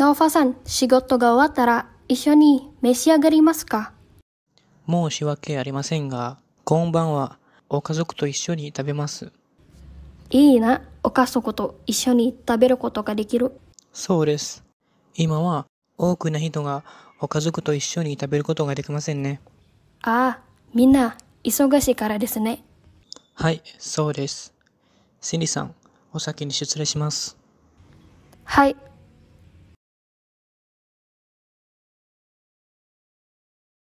ナオファさん、仕事が終わったら一緒に召し上がりますか申し訳ありませんが、今晩はお家族と一緒に食べます。いいな、お家族と一緒に食べることができる。そうです。今は多くの人がお家族と一緒に食べることができませんね。ああ、みんな忙しいからですね。はい、そうです。シンさん、お先に失礼します。はい。